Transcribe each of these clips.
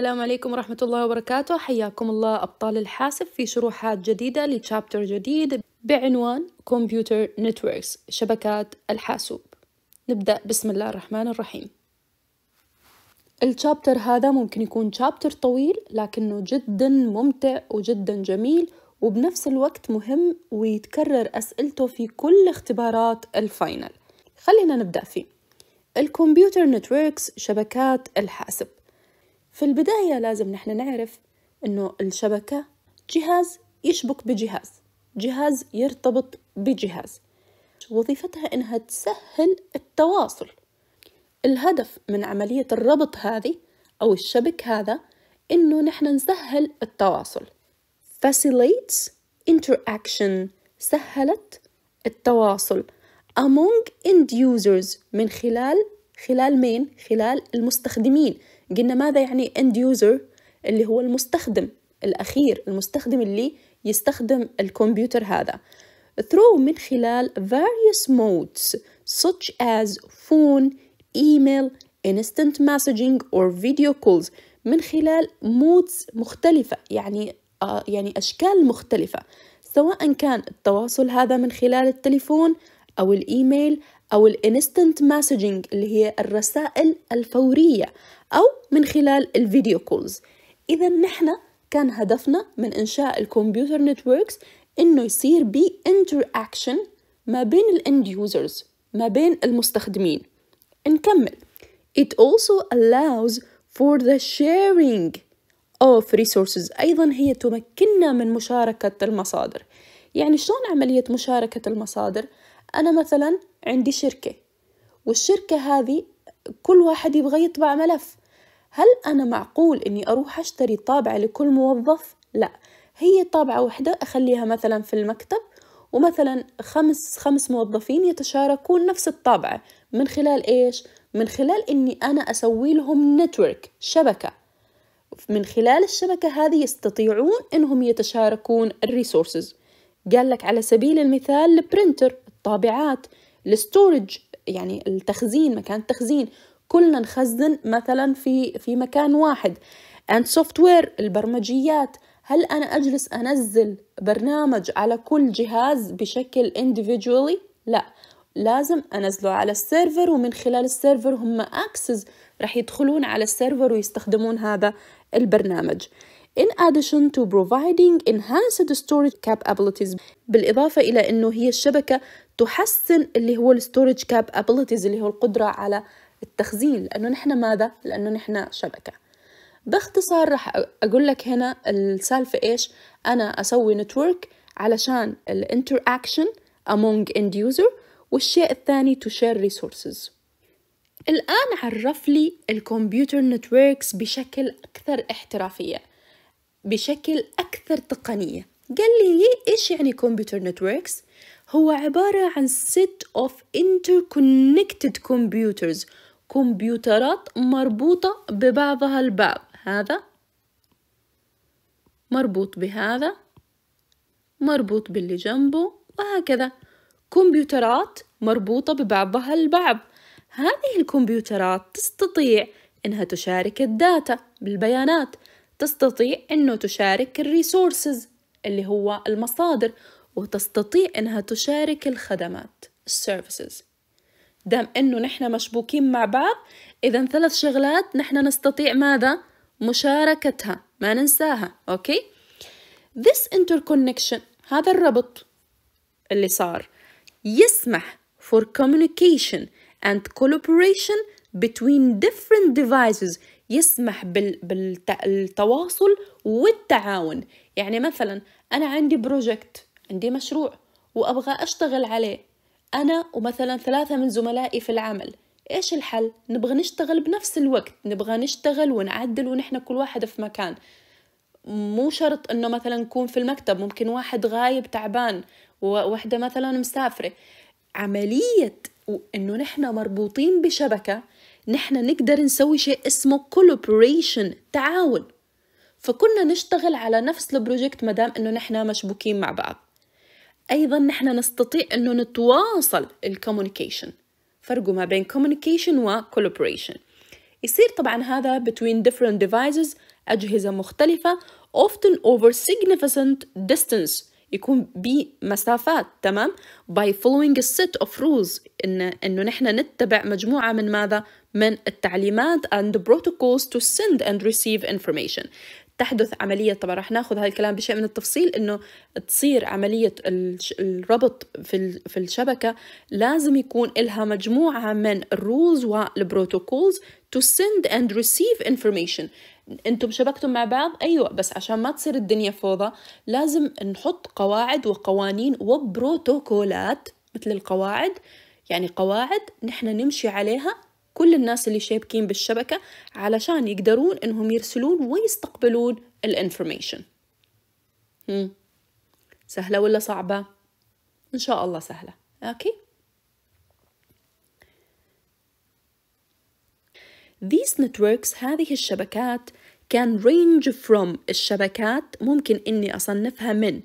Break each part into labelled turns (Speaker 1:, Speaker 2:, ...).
Speaker 1: السلام عليكم ورحمة الله وبركاته حياكم الله أبطال الحاسب في شروحات جديدة لتشابتر جديد بعنوان كمبيوتر نتوركس شبكات الحاسوب نبدأ بسم الله الرحمن الرحيم التشابتر هذا ممكن يكون تشابتر طويل لكنه جدا ممتع وجدا جميل وبنفس الوقت مهم ويتكرر أسئلته في كل اختبارات الفاينل خلينا نبدأ فيه الكمبيوتر نتوركس شبكات الحاسب في البداية لازم نحن نعرف أنه الشبكة جهاز يشبك بجهاز جهاز يرتبط بجهاز وظيفتها أنها تسهل التواصل الهدف من عملية الربط هذه أو الشبك هذا إنه نحن نسهل التواصل facilitates interaction سهلت التواصل among end users من خلال خلال مين؟ خلال المستخدمين قلنا ماذا يعني end user اللي هو المستخدم الأخير المستخدم اللي يستخدم الكمبيوتر هذا through من خلال various modes such as phone, email, instant messaging or video calls من خلال modes مختلفة يعني آه، يعني أشكال مختلفة سواء كان التواصل هذا من خلال التليفون أو الإيميل أو الانستنت messaging اللي هي الرسائل الفورية أو من خلال الفيديو كولز إذا نحن كان هدفنا من إنشاء الكمبيوتر نتوركس إنه يصير بي interaction ما بين الاند يوزرز ما بين المستخدمين نكمل It also allows for the sharing of resources أيضا هي تمكننا من مشاركة المصادر يعني شلون عملية مشاركة المصادر؟ أنا مثلا عندي شركة والشركة هذه كل واحد يبغى يطبع ملف هل أنا معقول إني أروح أشتري طابعة لكل موظف؟ لا هي طابعة واحدة أخليها مثلا في المكتب ومثلا خمس خمس موظفين يتشاركون نفس الطابعة من خلال إيش؟ من خلال إني أنا أسوي لهم نتورك شبكة من خلال الشبكة هذه يستطيعون إنهم يتشاركون الريسورسز قال لك على سبيل المثال البرنتر الطابعات الستورج يعني التخزين مكان التخزين كلنا نخزن مثلا في في مكان واحد اند سوفت وير البرمجيات هل انا اجلس انزل برنامج على كل جهاز بشكل individually لا لازم انزله على السيرفر ومن خلال السيرفر هم اكسس راح يدخلون على السيرفر ويستخدمون هذا البرنامج In addition to providing enhanced storage capabilities بالإضافة إلى أنه هي الشبكة تحسن اللي هو الستورج كاب ابيليتيز اللي هو القدره على التخزين لانه نحن ماذا لانه نحن شبكه باختصار راح اقول لك هنا السالفه ايش انا اسوي نتورك علشان الانتر اكشن among end user والشيء الثاني to share resources الآن عرف لي الكمبيوتر نتوركس بشكل أكثر احترافية بشكل أكثر تقنية قال لي إيش يعني كمبيوتر نتوركس هو عبارة عن set of interconnected computers كمبيوترات مربوطة ببعضها البعض هذا مربوط بهذا مربوط باللي جنبه وهكذا كمبيوترات مربوطة ببعضها البعض هذه الكمبيوترات تستطيع إنها تشارك الداتا بالبيانات تستطيع إنه تشارك الريسورسز اللي هو المصادر وتستطيع أنها تشارك الخدمات services دام أنه نحن مشبوكين مع بعض إذا ثلاث شغلات نحن نستطيع ماذا؟ مشاركتها ما ننساها أوكي؟ This interconnection هذا الربط اللي صار يسمح for communication and collaboration between different devices يسمح بالتواصل والتعاون يعني مثلا أنا عندي بروجكت عندي مشروع وأبغى أشتغل عليه أنا ومثلا ثلاثة من زملائي في العمل إيش الحل؟ نبغى نشتغل بنفس الوقت نبغى نشتغل ونعدل ونحن كل واحد في مكان مو شرط انه مثلا نكون في المكتب ممكن واحد غايب تعبان وواحدة مثلا مسافرة عملية انه نحن مربوطين بشبكة نحن نقدر نسوي شيء اسمه collaboration تعاون فكنا نشتغل على نفس البروجكت مدام انه نحن مشبوكين مع بعض ايضا نحن نستطيع انه نتواصل الكوميونيكيشن فرقوا ما بين communication و collaboration يصير طبعا هذا between different devices أجهزة مختلفة often over significant distance يكون بمسافات تمام by following a set of rules إن إنه نحن نتبع مجموعة من ماذا من التعليمات and the protocols to send and receive information تحدث عملية طبعا رح ناخذ هذا الكلام بشيء من التفصيل انه تصير عملية الربط في في الشبكة لازم يكون لها مجموعة من الرولز والبروتوكولز to send and receive information انتم شبكتم مع بعض ايوه بس عشان ما تصير الدنيا فوضى لازم نحط قواعد وقوانين وبروتوكولات مثل القواعد يعني قواعد نحن نمشي عليها كل الناس اللي شابكين بالشبكة علشان يقدرون انهم يرسلون ويستقبلون الانفورميشن سهلة ولا صعبة؟ ان شاء الله سهلة اوكي These networks هذه الشبكات can range from الشبكات ممكن إني أصنفها من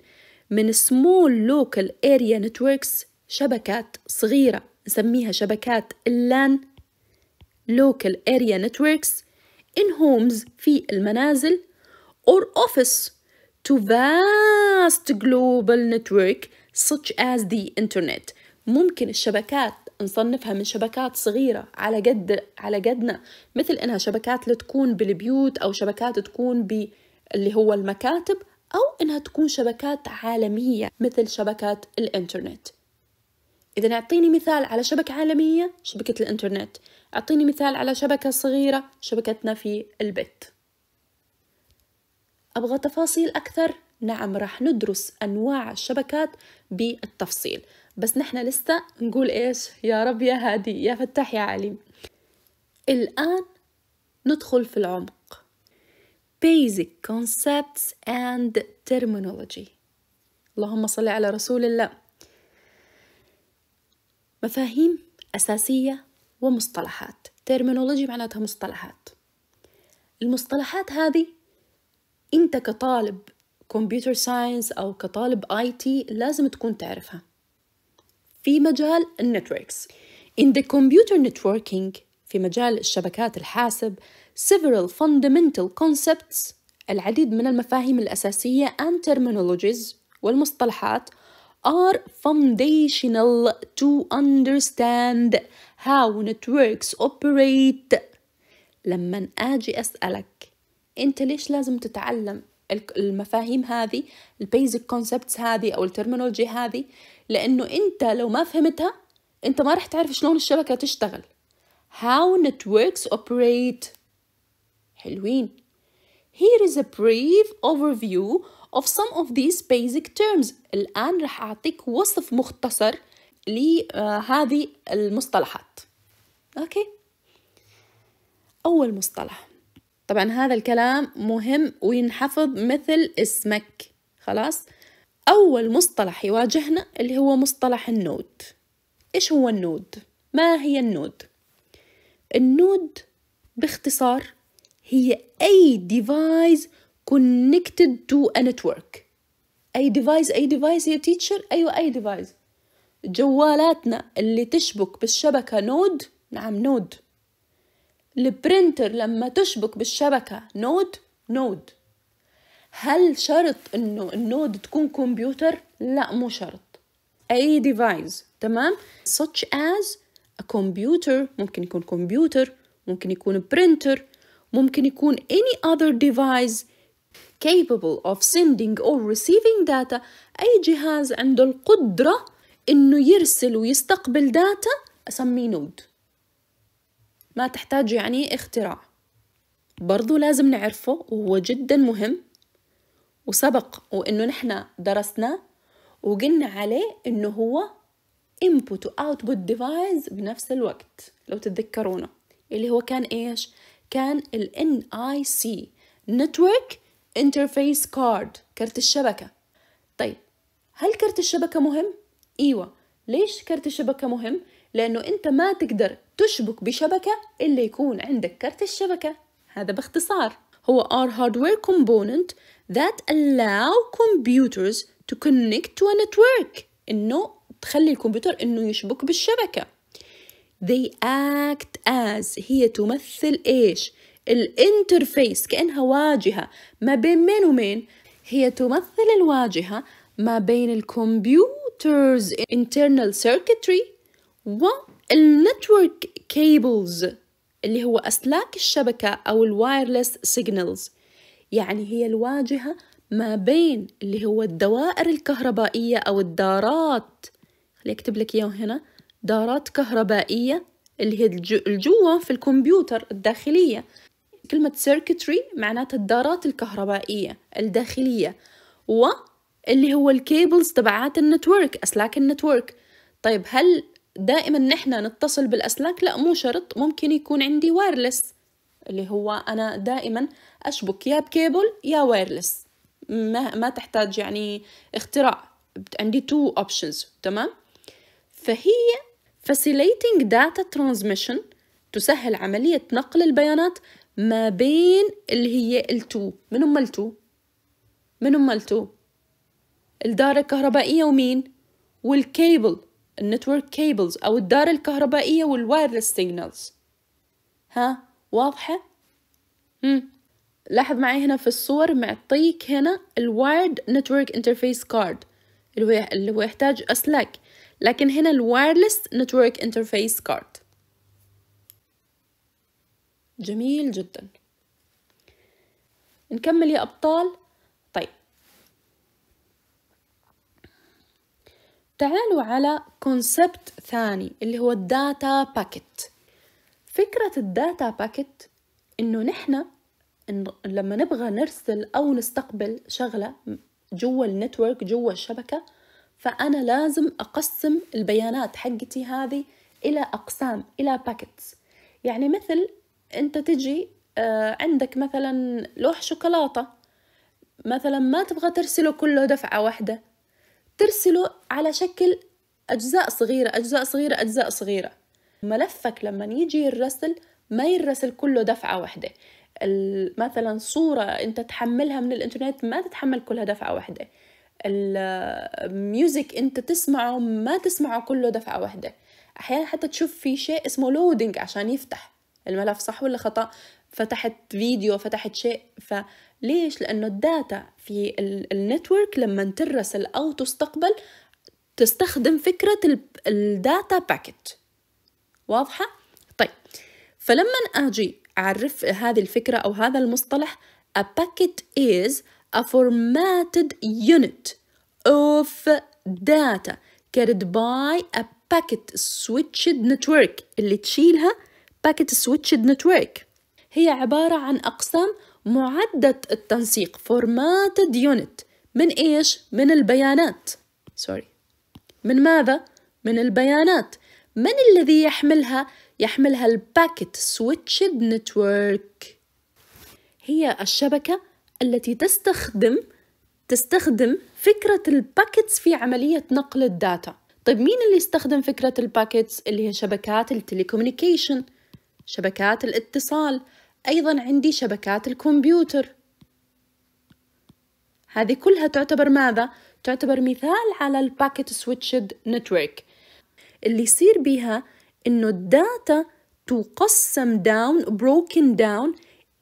Speaker 1: من small local area networks شبكات صغيرة نسميها شبكات اللان local area networks in homes في المنازل or office to vast global network such as the internet ممكن الشبكات نصنفها من شبكات صغيرة على قد على قدنا مثل إنها شبكات لتكون بالبيوت أو شبكات تكون باللي هو المكاتب أو إنها تكون شبكات عالمية مثل شبكات الإنترنت إذا أعطيني مثال على شبكة عالمية شبكة الإنترنت أعطيني مثال على شبكة صغيرة شبكتنا في البيت أبغى تفاصيل أكثر نعم راح ندرس أنواع الشبكات بالتفصيل بس نحن لسه نقول إيش يا رب يا هادي يا فتاح يا عليم الآن ندخل في العمق basic concepts and terminology اللهم صل على رسول الله مفاهيم أساسية ومصطلحات ترمينولوجي معناتها مصطلحات المصطلحات هذه أنت كطالب كمبيوتر ساينس أو كطالب آي تي لازم تكون تعرفها في مجال النتوركس In the computer networking في مجال الشبكات الحاسب several fundamental concepts العديد من المفاهيم الأساسية and terminologies والمصطلحات are foundational to understand how networks operate لما أجي أسألك أنت ليش لازم تتعلم المفاهيم هذه البيزك كونسبتس هذه أو الترمينولوجي هذه لأنه أنت لو ما فهمتها أنت ما رح تعرف شلون الشبكة تشتغل how networks operate حلوين Here is a brief overview of some of these basic terms الآن رح أعطيك وصف مختصر لهذه آه، المصطلحات أوكي أول مصطلح طبعا هذا الكلام مهم وينحفظ مثل اسمك خلاص أول مصطلح يواجهنا اللي هو مصطلح النود إيش هو النود؟ ما هي النود؟ النود باختصار هي أي ديفايس connected to a network اي ديفايس اي ديفايس يا تيتشر ايوه اي ديفايس جوالاتنا اللي تشبك بالشبكه نود نعم نود البرنتر لما تشبك بالشبكه نود نود هل شرط انه النود تكون كمبيوتر لا مو شرط اي ديفايس تمام such as a computer ممكن يكون كمبيوتر ممكن يكون برينتر ممكن يكون any other device capable of sending or receiving data أي جهاز عنده القدرة إنه يرسل ويستقبل داتا أسميه نود ما تحتاج يعني اختراع برضو لازم نعرفه وهو جدا مهم وسبق وإنه نحن درسناه وقلنا عليه إنه هو input و output device بنفس الوقت لو تتذكرونه اللي هو كان إيش؟ كان ال NIC Network انترفيس كارد كارت الشبكة طيب هل كارت الشبكة مهم؟ ايوه ليش كارت الشبكة مهم؟ لأنه أنت ما تقدر تشبك بشبكة إلا يكون عندك كارت الشبكة هذا باختصار هو our hardware component that allow computers to connect to a network إنه تخلي الكمبيوتر إنه يشبك بالشبكة they act as هي تمثل إيش الانترفيس كأنها واجهة ما بين مين ومين هي تمثل الواجهة ما بين الكمبيوترز internal circuitry والنتورك كيبلز اللي هو أسلاك الشبكة أو الوايرلس سيجنالز يعني هي الواجهة ما بين اللي هو الدوائر الكهربائية أو الدارات خلي أكتب لك إياهم هنا دارات كهربائية اللي هي الجوا في الكمبيوتر الداخلية كلمة circuitry معناتها الدارات الكهربائية الداخلية و اللي هو الكيبلز تبعات النتورك أسلاك النتورك طيب هل دائما نحن نتصل بالأسلاك لا مو شرط ممكن يكون عندي وايرلس اللي هو أنا دائما أشبك يا بكيبل يا وايرلس ما, ما تحتاج يعني اختراع عندي تو options تمام فهي facilitating data transmission تسهل عملية نقل البيانات ما بين اللي هي التو من هم التو من هم التو الدارة الكهربائية ومين والكيبل النتورك كيبلز أو الدارة الكهربائية والوايرلس سيجنالز ها واضحة؟ هم. لاحظ معي هنا في الصور معطيك هنا الوايرد نتورك انترفيس كارد اللي هو يحتاج أسلاك لكن هنا الوايرلس نتورك انترفيس كارد جميل جدا نكمل يا أبطال طيب تعالوا على كونسبت ثاني اللي هو الداتا باكت فكرة الداتا باكت إنه نحن لما نبغى نرسل أو نستقبل شغلة جوا النتورك جوا الشبكة فأنا لازم أقسم البيانات حقتي هذه إلى أقسام إلى باكتس يعني مثل انت تجي آه، عندك مثلا لوح شوكولاته مثلا ما تبغى ترسله كله دفعه واحده ترسله على شكل اجزاء صغيره اجزاء صغيره اجزاء صغيره ملفك لما يجي الرسل ما يرسل كله دفعه واحده مثلا صورة انت تحملها من الانترنت ما تتحمل كلها دفعة واحدة الميوزك انت تسمعه ما تسمعه كله دفعة واحدة احيانا حتى تشوف في شيء اسمه لودينج عشان يفتح الملف صح ولا خطا فتحت فيديو فتحت شيء فليش لانه الداتا في النتورك لما ترسل او تستقبل تستخدم فكره الداتا باكيت واضحه طيب فلما اجي اعرف هذه الفكره او هذا المصطلح a packet is a formatted unit of data carried by a packet switched network اللي تشيلها باكت سويتشد نتورك هي عبارة عن أقسام معدة التنسيق فورماتد يونت من إيش؟ من البيانات سوري من ماذا؟ من البيانات من الذي يحملها؟ يحملها الباكت سويتشد نتورك هي الشبكة التي تستخدم تستخدم فكرة الباكتس في عملية نقل الداتا طيب مين اللي يستخدم فكرة الباكتس اللي هي شبكات التليكومنيكيشن شبكات الاتصال أيضا عندي شبكات الكمبيوتر هذه كلها تعتبر ماذا؟ تعتبر مثال على الباكيت سويتشد نتورك اللي يصير بها إنه الداتا تقسم down broken down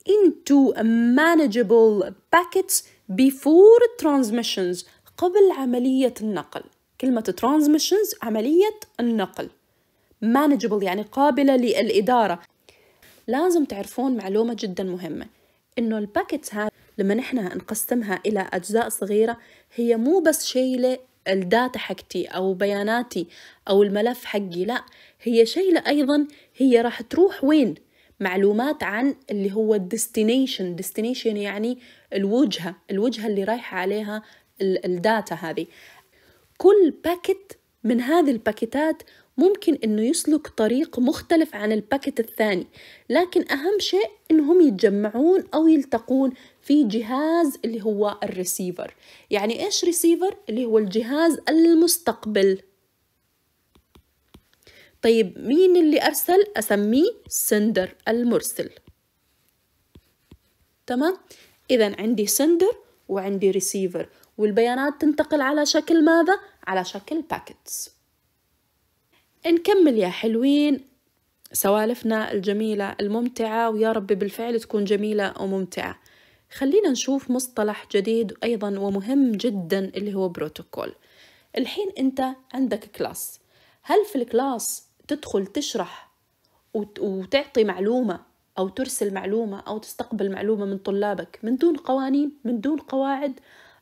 Speaker 1: into manageable packets before transmissions قبل عملية النقل كلمة transmissions عملية النقل manageable يعني قابلة للإدارة لازم تعرفون معلومة جدا مهمة إنه الباكيتس هذا لما نحن نقسمها إلى أجزاء صغيرة هي مو بس شيلة الداتا حقتي أو بياناتي أو الملف حقي لا هي شيلة أيضا هي راح تروح وين معلومات عن اللي هو الديستنيشن ديستنيشن يعني الوجهة الوجهة اللي رايحة عليها الداتا هذه كل باكت من هذه الباكيتات ممكن انه يسلك طريق مختلف عن الباكت الثاني لكن اهم شيء انهم يتجمعون او يلتقون في جهاز اللي هو الريسيفر يعني ايش ريسيفر اللي هو الجهاز المستقبل طيب مين اللي ارسل اسميه سندر المرسل تمام اذا عندي سندر وعندي ريسيفر والبيانات تنتقل على شكل ماذا على شكل باكتس نكمل يا حلوين سوالفنا الجميلة الممتعة ويا رب بالفعل تكون جميلة وممتعة خلينا نشوف مصطلح جديد أيضا ومهم جدا اللي هو بروتوكول الحين أنت عندك كلاس هل في الكلاس تدخل تشرح وتعطي معلومة أو ترسل معلومة أو تستقبل معلومة من طلابك من دون قوانين من دون قواعد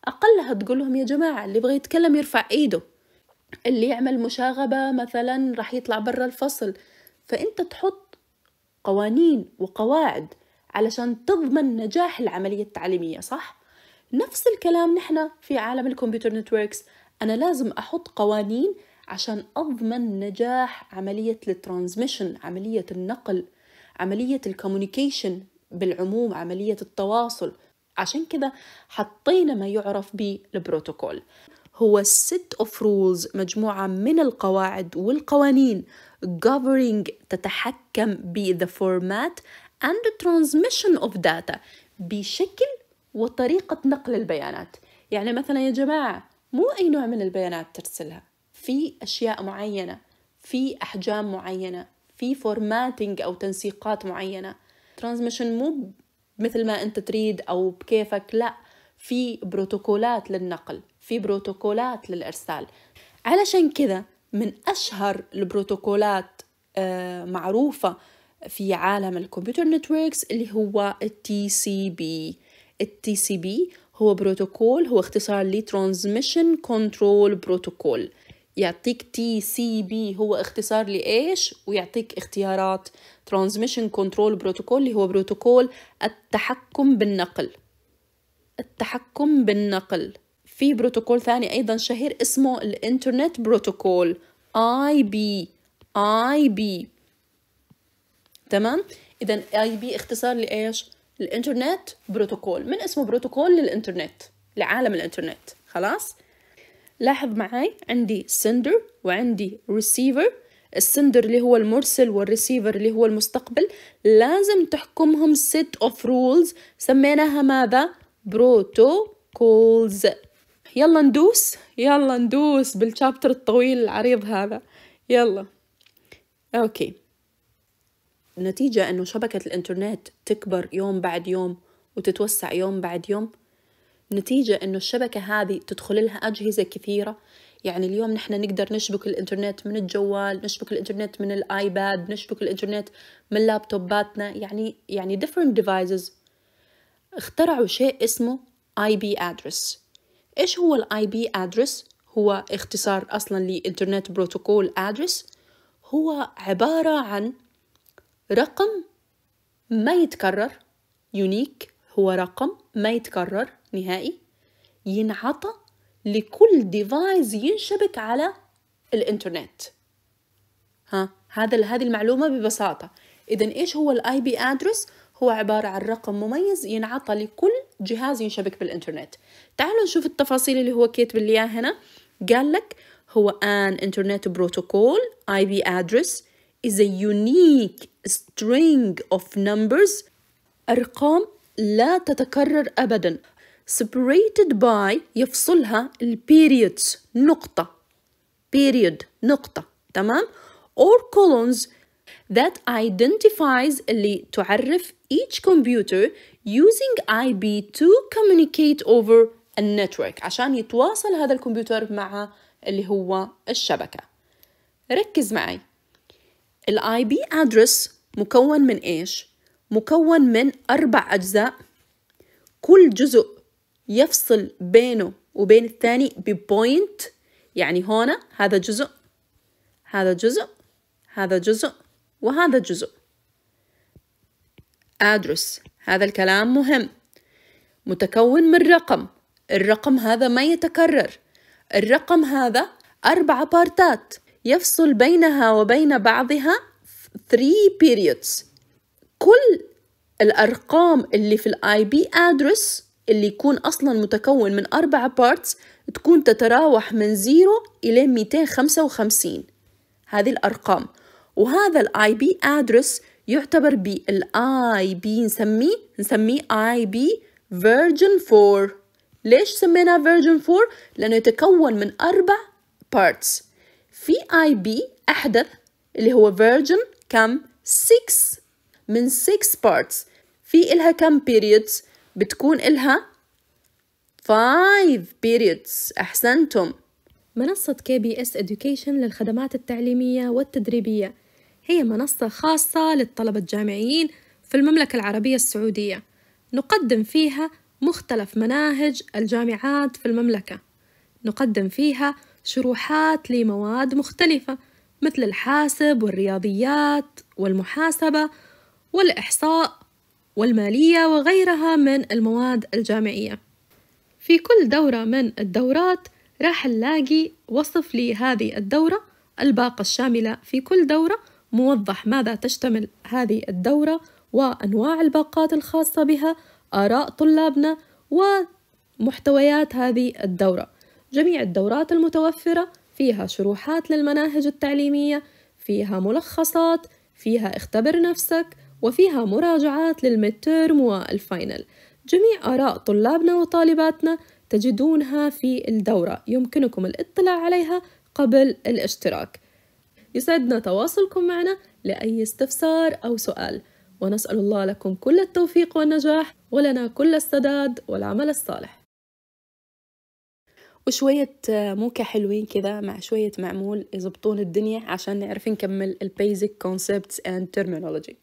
Speaker 1: أقلها تقول لهم يا جماعة اللي يبغى يتكلم يرفع إيده اللي يعمل مشاغبة مثلا رح يطلع برا الفصل فأنت تحط قوانين وقواعد علشان تضمن نجاح العملية التعليمية صح؟ نفس الكلام نحن في عالم الكمبيوتر نتوركس أنا لازم أحط قوانين عشان أضمن نجاح عملية الترانزميشن عملية النقل عملية الكوميونيكيشن بالعموم عملية التواصل عشان كذا حطينا ما يعرف بالبروتوكول هو set of rules مجموعة من القواعد والقوانين governing تتحكم ب the format and the transmission of data بشكل وطريقة نقل البيانات يعني مثلا يا جماعة مو أي نوع من البيانات ترسلها في أشياء معينة في أحجام معينة في فورماتنج أو تنسيقات معينة ترانزميشن مو مثل ما أنت تريد أو بكيفك لأ في بروتوكولات للنقل في بروتوكولات للإرسال علشان كذا من أشهر البروتوكولات آه، معروفة في عالم الكمبيوتر نتوركس اللي هو التي سي بي التي سي بي هو بروتوكول هو اختصار لترانزميشن كنترول بروتوكول يعطيك تي سي بي هو اختصار لإيش ويعطيك اختيارات ترانزميشن كنترول بروتوكول اللي هو بروتوكول التحكم بالنقل التحكم بالنقل في بروتوكول ثاني أيضا شهير اسمه الإنترنت بروتوكول اي بي اي بي تمام إذا اي بي اختصار لإيش؟ الإنترنت بروتوكول من اسمه بروتوكول للإنترنت لعالم الإنترنت خلاص؟ لاحظ معي عندي سندر وعندي ريسيفر السندر اللي هو المرسل والريسيفر اللي هو المستقبل لازم تحكمهم set of rules سميناها ماذا؟ بروتوكولز يلا ندوس يلا ندوس بالشابتر الطويل العريض هذا يلا اوكي النتيجة انه شبكة الانترنت تكبر يوم بعد يوم وتتوسع يوم بعد يوم نتيجة انه الشبكة هذه تدخل لها اجهزة كثيرة يعني اليوم نحن نقدر نشبك الانترنت من الجوال نشبك الانترنت من الايباد نشبك الانترنت من لابتوباتنا يعني يعني different devices اخترعوا شيء اسمه اي بي ادرس إيش هو الاي بي ادرس هو اختصار أصلا لإنترنت بروتوكول ادرس هو عبارة عن رقم ما يتكرر يونيك هو رقم ما يتكرر نهائي ينعطى لكل ديفايس ينشبك على الانترنت ها هذا هذه المعلومه ببساطه اذا ايش هو الاي بي ادرس هو عبارة عن رقم مميز ينعطى لكل جهاز ينشبك بالإنترنت تعالوا نشوف التفاصيل اللي هو كاتب لي إياها هنا قال لك هو an internet protocol IP address is a unique string of numbers أرقام لا تتكرر أبدا separated by يفصلها periods نقطة period نقطة تمام or colons that identifies اللي تعرف each computer using IP to communicate over a network عشان يتواصل هذا الكمبيوتر مع اللي هو الشبكة ركز معي ال IP address مكون من إيش؟ مكون من أربع أجزاء كل جزء يفصل بينه وبين الثاني ببوينت يعني هنا هذا جزء هذا جزء هذا جزء وهذا جزء أدرس هذا الكلام مهم متكون من رقم الرقم هذا ما يتكرر الرقم هذا أربع بارتات يفصل بينها وبين بعضها 3 periods كل الأرقام اللي في الاي بي ادرس اللي يكون أصلا متكون من أربع بارتس تكون تتراوح من 0 إلى 255 هذه الأرقام وهذا الاي بي ادرس يعتبر بالاي بي نسميه نسميه اي بي فيرجن 4 ليش سميناه فيرجن 4 لانه يتكون من اربع بارتس في اي بي احدث اللي هو فيرجن كم 6 من 6 بارتس في إلها كم periods بتكون إلها 5 periods أحسنتم منصة كي بي اس education للخدمات التعليمية والتدريبية هي منصة خاصة للطلبة الجامعيين في المملكة العربية السعودية نقدم فيها مختلف مناهج الجامعات في المملكة نقدم فيها شروحات لمواد مختلفة مثل الحاسب والرياضيات والمحاسبة والإحصاء والمالية وغيرها من المواد الجامعية في كل دورة من الدورات راح نلاقي وصف لهذه الدورة الباقة الشاملة في كل دورة موضح ماذا تشتمل هذه الدورة وأنواع الباقات الخاصة بها آراء طلابنا ومحتويات هذه الدورة جميع الدورات المتوفرة فيها شروحات للمناهج التعليمية فيها ملخصات فيها اختبر نفسك وفيها مراجعات للمترم والفاينل جميع آراء طلابنا وطالباتنا تجدونها في الدورة يمكنكم الاطلاع عليها قبل الاشتراك يسعدنا تواصلكم معنا لأي استفسار أو سؤال ونسأل الله لكم كل التوفيق والنجاح ولنا كل السداد والعمل الصالح وشوية آه، موكا حلوين كذا مع شوية معمول يزبطون الدنيا عشان نعرف نكمل البيزك كونسبتس اند terminology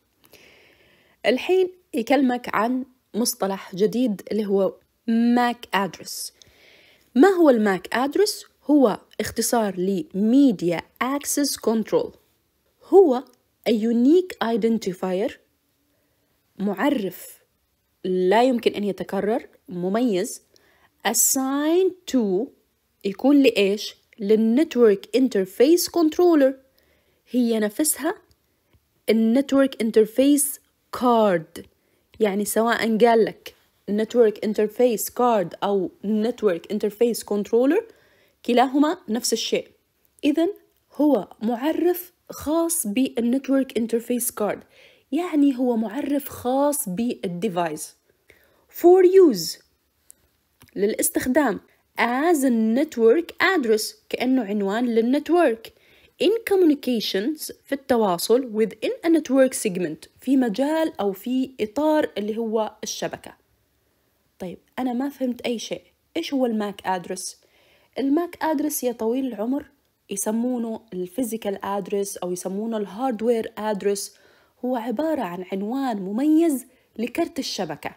Speaker 1: الحين يكلمك عن مصطلح جديد اللي هو ماك ادرس ما هو الماك ادرس هو اختصار Media Access Control هو a unique identifier معرف لا يمكن أن يتكرر مميز assigned to يكون لإيش؟ للنتورك انترفيس كنترولر هي نفسها النتورك انترفيس كارد يعني سواء قال لك نتورك انترفيس كارد أو نتورك انترفيس كنترولر كلاهما نفس الشيء إذا هو معرف خاص بالنتورك انترفيس كارد يعني هو معرف خاص بالديفايس for use للاستخدام as a network address كأنه عنوان للنتورك in communications في التواصل within a network segment في مجال أو في إطار اللي هو الشبكة طيب أنا ما فهمت أي شيء إيش هو الماك أدرس الماك ادرس يا طويل العمر يسمونه الفيزيكال ادرس او يسمونه الهاردوير ادرس هو عبارة عن عنوان مميز لكرت الشبكة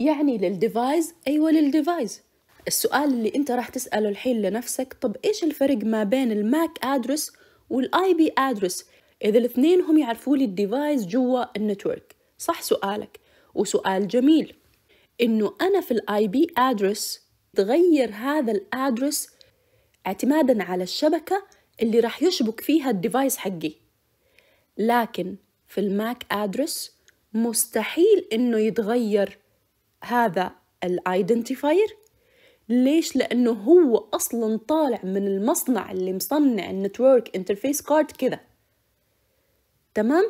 Speaker 1: يعني للديفايس أيوة للديفايس السؤال اللي انت راح تسأله الحين لنفسك طب ايش الفرق ما بين الماك ادرس والاي بي ادرس اذا الاثنين هم يعرفوا لي الديفايس جوا النتورك صح سؤالك وسؤال جميل انه انا في الاي بي ادرس تغير هذا الادرس اعتمادا على الشبكة اللي راح يشبك فيها الديفايس حقي لكن في الماك ادرس مستحيل انه يتغير هذا الايدنتيفاير ليش لانه هو اصلا طالع من المصنع اللي مصنع النتورك انترفيس كارد كذا تمام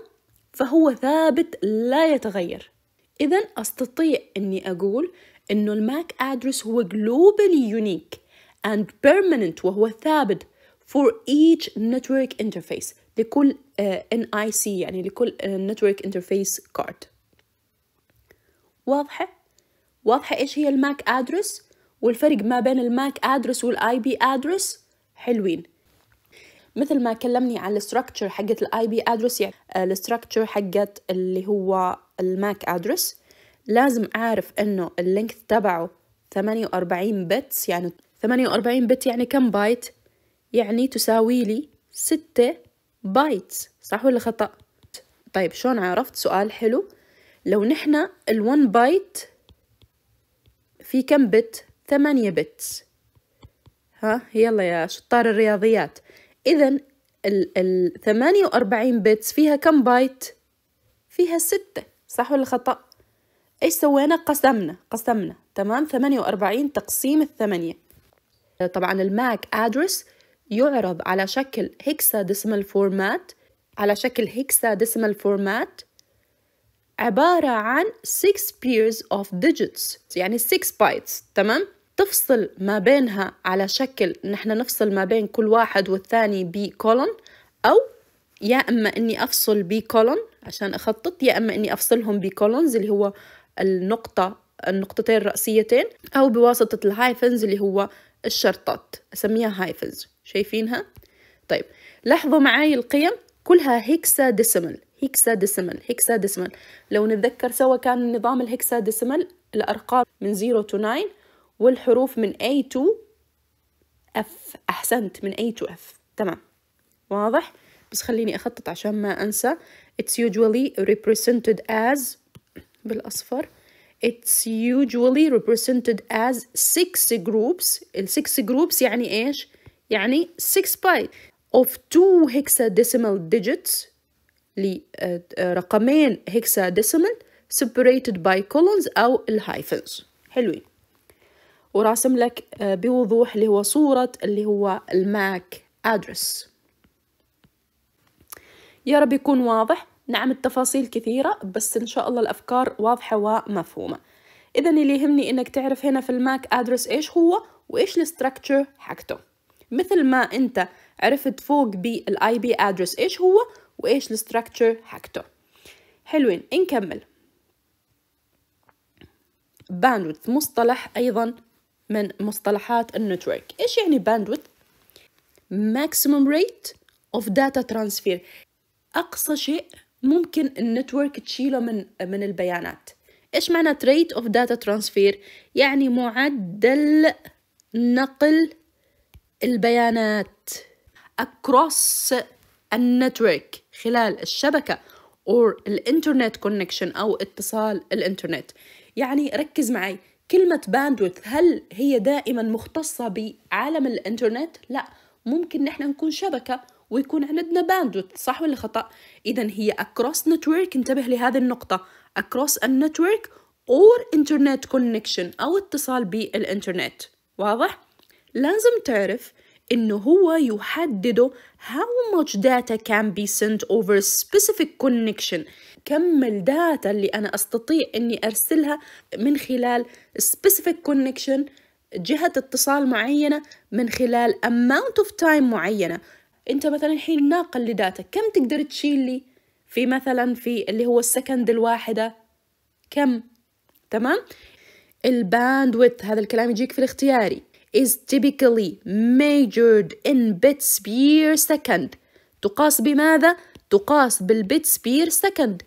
Speaker 1: فهو ثابت لا يتغير اذا استطيع اني اقول إنه الماك أدرس هو globally unique and permanent وهو ثابت for each network interface لكل آه، NIC يعني لكل آه، network interface card واضحة؟ واضحة إيش هي الماك أدرس والفرق ما بين الماك أدرس والآي بي أدرس حلوين مثل ما كلمني على الستركتشر حقت الاي بي ادرس يعني آه، الستركتشر حقت اللي هو الماك ادرس لازم أعرف إنه اللينكث تبعه 48 بت يعني 48 بت يعني كم بايت؟ يعني تساوي لي 6 بايت صح ولا خطأ؟ طيب شلون عرفت سؤال حلو لو نحنا ال1 بايت في كم بت؟ 8 بت ها يلا يا شطار الرياضيات إذا ال 48 بت فيها كم بايت؟ فيها 6 صح ولا خطأ؟ ايش سوينا قسمنا قسمنا تمام 48 تقسيم الثمانية طبعا الماك ادرس يعرض على شكل هيكسا ديسمال فورمات على شكل هيكسا ديسمال فورمات عبارة عن 6 pairs of digits يعني 6 بايتس تمام تفصل ما بينها على شكل نحن نفصل ما بين كل واحد والثاني بكولون أو يا إما إني أفصل بكولون عشان أخطط يا إما إني أفصلهم بكولونز اللي هو النقطة النقطتين الرأسيتين أو بواسطة الهايفنز اللي هو الشرطات أسميها هايفنز شايفينها؟ طيب لاحظوا معاي القيم كلها هيكسا ديسمل هيكسا ديسمل هيكسا ديسمل لو نتذكر سوا كان نظام الهيكسا ديسمل الأرقام من 0 to 9 والحروف من A to F أحسنت من A to F تمام واضح؟ بس خليني أخطط عشان ما أنسى It's usually represented as بالأصفر It's usually represented as six groups ال six groups يعني إيش؟ يعني six bytes of two hexadecimal digits لرقمين hexadecimal separated by colons أو الهايفنز حلوين وراسم لك بوضوح اللي هو صورة اللي هو الماك ادرس يا رب يكون واضح نعم التفاصيل كثيرة بس إن شاء الله الأفكار واضحة ومفهومة إذا اللي يهمني إنك تعرف هنا في الماك أدرس إيش هو وإيش الستركتشر حقته مثل ما أنت عرفت فوق بالاي بي ادرس ايش هو وايش الستركتشر حقته حلوين نكمل باندوث مصطلح ايضا من مصطلحات النتورك ايش يعني باندوث maximum rate of data transfer اقصى شيء ممكن النتورك تشيله من من البيانات ايش معنى rate of data transfer يعني معدل نقل البيانات across النتورك خلال الشبكة or الانترنت connection أو اتصال الانترنت يعني ركز معي كلمة باندويث هل هي دائما مختصة بعالم الانترنت؟ لا ممكن نحن نكون شبكة ويكون عندنا باندوت صح ولا خطأ إذا هي across network انتبه لهذه النقطة across a network or internet connection أو اتصال بالإنترنت واضح؟ لازم تعرف إنه هو يحدده how much data can be sent over specific connection كم الداتا اللي أنا أستطيع إني أرسلها من خلال specific connection جهة اتصال معينة من خلال amount of time معينة انت مثلا الحين ناقل لداتك كم تقدر تشيل لي في مثلا في اللي هو السكند الواحده كم تمام الباندويت هذا الكلام يجيك في الاختياري is typically measured in bits per second تقاس بماذا؟ تقاس بالبيتس بير سكند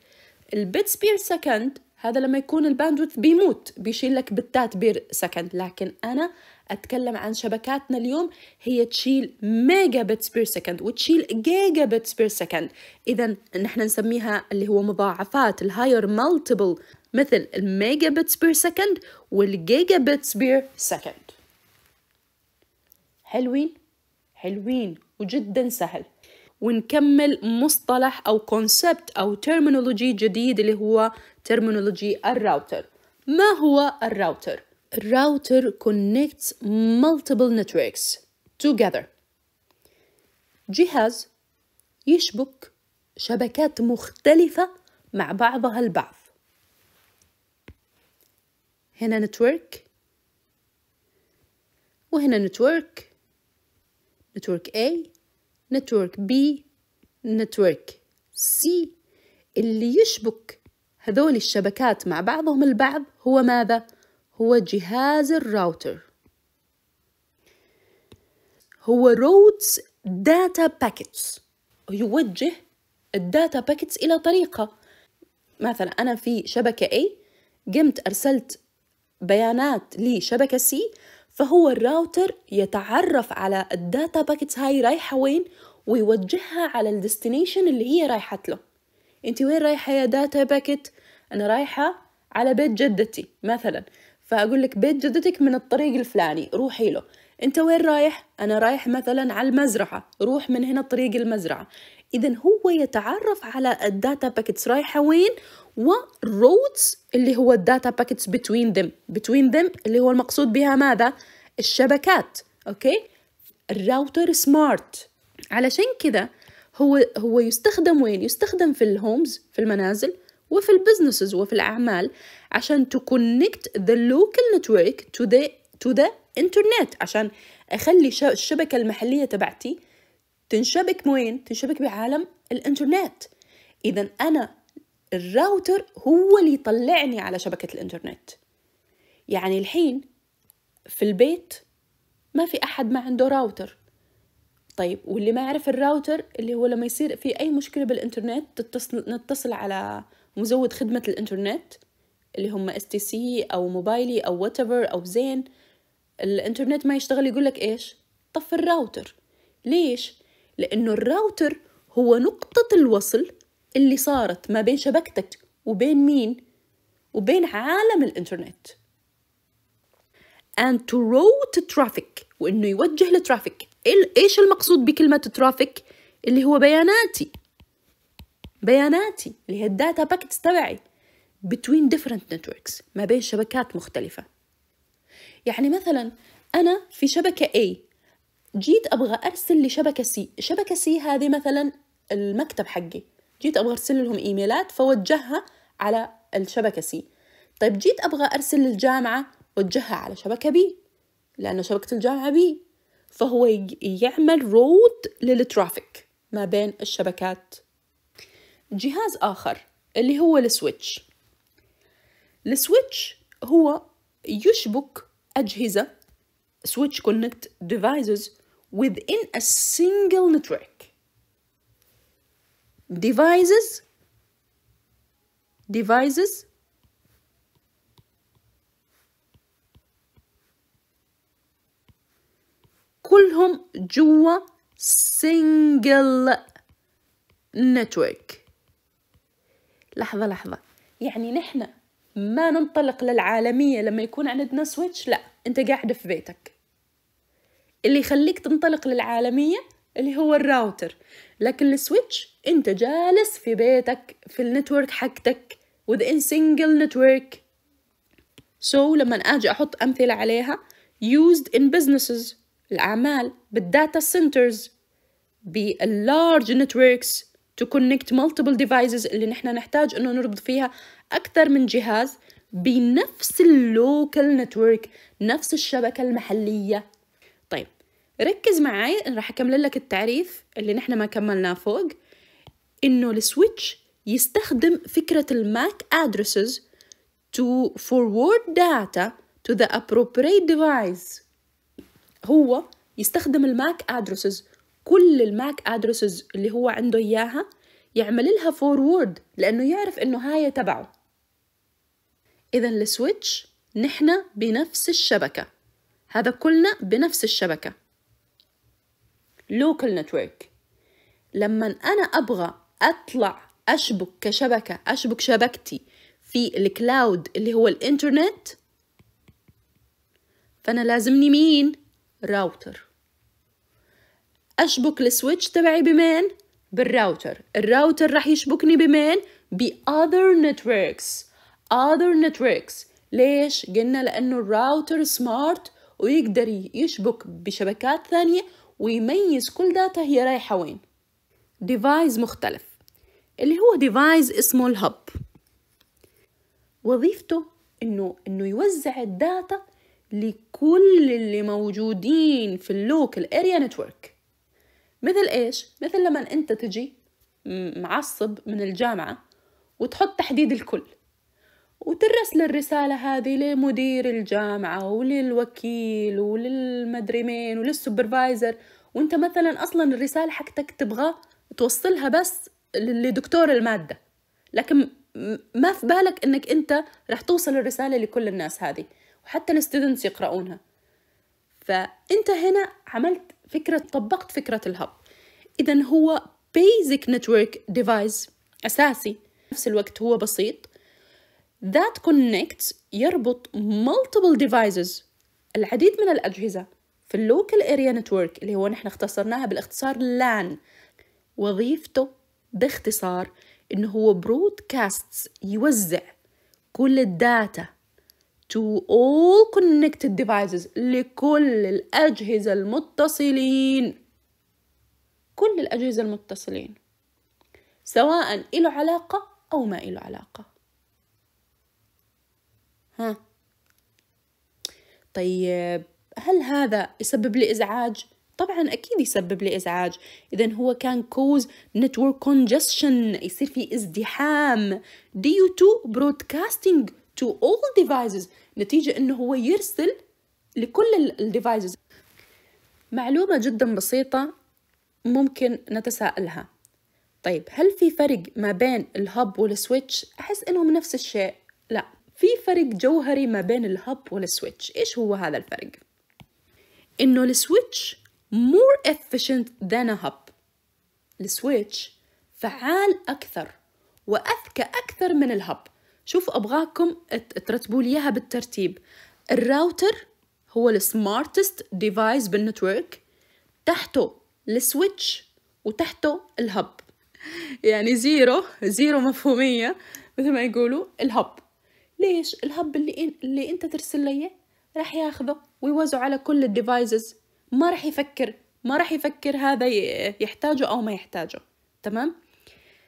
Speaker 1: البيتس بير سكند هذا لما يكون الباندوث بيموت بيشيل لك بتات بير سكند لكن أنا أتكلم عن شبكاتنا اليوم هي تشيل ميجا بتس بير سكند وتشيل جيجا بتس بير سكند إذا نحن نسميها اللي هو مضاعفات الهاير مالتيبل مثل الميجا بتس بير سكند والجيجا بتس بير سكند حلوين حلوين وجدا سهل ونكمل مصطلح أو كونسبت أو ترمينولوجي جديد اللي هو ترمينولوجي الراوتر ما هو الراوتر؟ router connects multiple networks together جهاز يشبك شبكات مختلفة مع بعضها البعض هنا نتورك وهنا نتورك نتورك A نتورك B نتورك C اللي يشبك هذول الشبكات مع بعضهم البعض هو ماذا؟ هو جهاز الراوتر هو routes data packets يوجه الداتا باكتس إلى طريقة مثلا أنا في شبكة A قمت أرسلت بيانات لشبكة C فهو الراوتر يتعرف على الداتا باكتس هاي رايحة وين ويوجهها على الديستنيشن اللي هي رايحة له انت وين رايحة يا داتا باكت انا رايحة على بيت جدتي مثلا فاقول لك بيت جدتك من الطريق الفلاني روحي له انت وين رايح انا رايح مثلا على المزرعه روح من هنا طريق المزرعه اذا هو يتعرف على الداتا باكيتس رايحه وين والروتس اللي هو الداتا باكيتس بتوين ذم بتوين ذم اللي هو المقصود بها ماذا الشبكات اوكي الراوتر سمارت علشان كذا هو هو يستخدم وين يستخدم في الهومز في المنازل وفي البزنسز وفي الأعمال عشان تو كونكت ذا لوكال نتورك تو ذا تو ذا انترنت عشان أخلي الشبكة المحلية تبعتي تنشبك وين؟ تنشبك بعالم الإنترنت إذا أنا الراوتر هو اللي يطلعني على شبكة الإنترنت يعني الحين في البيت ما في أحد ما عنده راوتر طيب واللي ما يعرف الراوتر اللي هو لما يصير في أي مشكلة بالإنترنت تتصل نتصل على مزود خدمة الإنترنت اللي هم اس تي سي أو موبايلي أو وات أو زين الإنترنت ما يشتغل يقول لك إيش طف الراوتر ليش؟ لأنه الراوتر هو نقطة الوصل اللي صارت ما بين شبكتك وبين مين؟ وبين عالم الإنترنت and to route traffic وإنه يوجه الترافيك إيش المقصود بكلمة ترافيك؟ اللي هو بياناتي بياناتي اللي هي الداتا باكتس تبعي between different networks ما بين شبكات مختلفة يعني مثلا أنا في شبكة A جيت أبغى أرسل لشبكة C شبكة C هذه مثلا المكتب حقي جيت أبغى أرسل لهم إيميلات فوجهها على الشبكة C طيب جيت أبغى أرسل للجامعة وجهها على شبكة B لأن شبكة الجامعة B فهو يعمل رود للترافيك ما بين الشبكات جهاز آخر اللي هو السويتش السويتش هو يشبك أجهزة switch connect devices within a single network devices devices كلهم جوا single network لحظه لحظه يعني نحن ما ننطلق للعالميه لما يكون عندنا سويتش لا انت قاعده في بيتك اللي يخليك تنطلق للعالميه اللي هو الراوتر لكن السويتش انت جالس في بيتك في النتورك حقتك within single network so لما اجي احط امثله عليها used in businesses الأعمال بالداتا centers باللارج networks to connect multiple devices اللي نحن نحتاج انه نربط فيها اكثر من جهاز بنفس اللوكال نتورك نفس الشبكه المحليه طيب ركز معي راح اكمل لك التعريف اللي نحن ما كملناه فوق انه السويتش يستخدم فكره الماك ادرسز to forward data to the appropriate device هو يستخدم الماك ادرسز كل الماك ادرسز اللي هو عنده اياها يعمل لها فورورد لانه يعرف انه هاي تبعه اذا السويتش نحن بنفس الشبكه هذا كلنا بنفس الشبكه لوكال نتورك لما انا ابغى اطلع اشبك كشبكه اشبك شبكتي في الكلاود اللي هو الانترنت فانا لازمني مين راوتر اشبك السويتش تبعي بمين بالراوتر الراوتر رح يشبكني بمين ب other networks other networks ليش قلنا لانه الراوتر سمارت ويقدر يشبك بشبكات ثانيه ويميز كل داتا هي رايحه وين ديفايس مختلف اللي هو ديفايس اسمه الهب وظيفته انه انه يوزع الداتا لكل اللي موجودين في اللوكال اريا نتورك مثل ايش مثل لما انت تجي معصب من الجامعه وتحط تحديد الكل وترسل الرسالة هذه لمدير الجامعة وللوكيل وللمدري مين وللسوبرفايزر وانت مثلا اصلا الرسالة حقتك تبغى توصلها بس لدكتور المادة لكن ما في بالك انك انت راح توصل الرسالة لكل الناس هذه وحتى الستودنتس يقرؤونها فانت هنا عملت فكرة طبقت فكرة الهب إذا هو بيزك نتورك ديفايس أساسي نفس الوقت هو بسيط that connects يربط multiple devices العديد من الأجهزة في اللوكال اريا نتورك اللي هو نحن اختصرناها بالاختصار لان وظيفته باختصار انه هو برودكاست يوزع كل الداتا to all connected devices لكل الأجهزة المتصلين كل الأجهزة المتصلين سواء له علاقة أو ما له علاقة ها طيب هل هذا يسبب لي إزعاج؟ طبعا أكيد يسبب لي إزعاج إذا هو كان كوز network congestion يصير في ازدحام due to broadcasting to all devices نتيجة أنه هو يرسل لكل devices معلومة جدا بسيطة ممكن نتساءلها طيب هل في فرق ما بين الهب والسويتش؟ أحس إنهم نفس الشيء لا في فرق جوهري ما بين الهب والسويتش إيش هو هذا الفرق؟ إنه السويتش more efficient than a hub السويتش فعال أكثر وأذكى أكثر من الهب شوفوا أبغاكم ترتبوا لي إياها بالترتيب الراوتر هو السمارتست ديفايس بالنتورك تحته السويتش وتحته الهب يعني زيرو زيرو مفهومية مثل ما يقولوا الهب ليش الهب اللي, اللي انت ترسل لي راح ياخذه ويوزعه على كل الديفايزز ما راح يفكر ما راح يفكر هذا يحتاجه او ما يحتاجه تمام